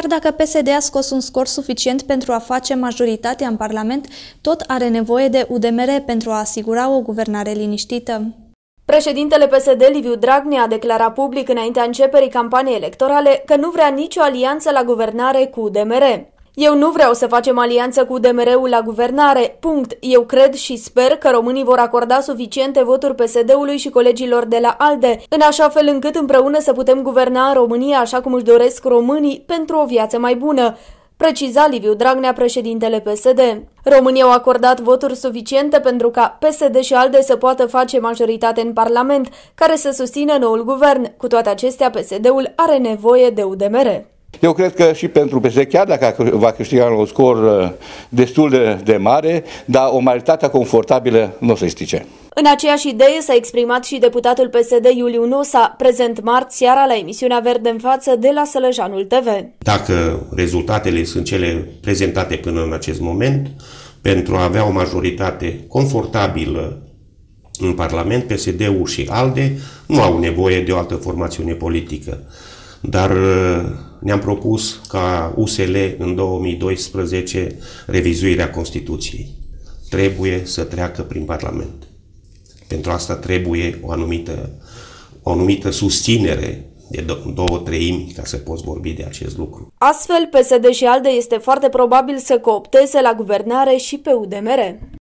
Chiar dacă PSD a scos un scor suficient pentru a face majoritatea în Parlament, tot are nevoie de UDMR pentru a asigura o guvernare liniștită. Președintele PSD Liviu Dragnea a declarat public înaintea începerii campaniei electorale că nu vrea nicio alianță la guvernare cu UDMR. Eu nu vreau să facem alianță cu DMR-ul la guvernare, punct. Eu cred și sper că românii vor acorda suficiente voturi PSD-ului și colegilor de la ALDE, în așa fel încât împreună să putem guverna România așa cum își doresc românii pentru o viață mai bună preciza Liviu Dragnea, președintele PSD. Românii au acordat voturi suficiente pentru ca PSD și ALDE să poată face majoritate în Parlament, care să susțină noul guvern. Cu toate acestea, PSD-ul are nevoie de UDMR. Eu cred că și pentru PSD, chiar dacă va câștiga un scor uh, destul de, de mare, dar o majoritate confortabilă nu se stice. În aceeași idee s-a exprimat și deputatul PSD Iuliu Nosa, prezent marți seara la emisiunea Verde în față de la Sălăjanul TV. Dacă rezultatele sunt cele prezentate până în acest moment, pentru a avea o majoritate confortabilă în Parlament, PSD-ul și ALDE nu au nevoie de o altă formațiune politică dar uh, ne-am propus ca USL în 2012 revizuirea Constituției. Trebuie să treacă prin Parlament. Pentru asta trebuie o anumită, o anumită susținere de două treimi ca să poți vorbi de acest lucru. Astfel, PSD și ALDE este foarte probabil să coopteze la guvernare și pe UDMR.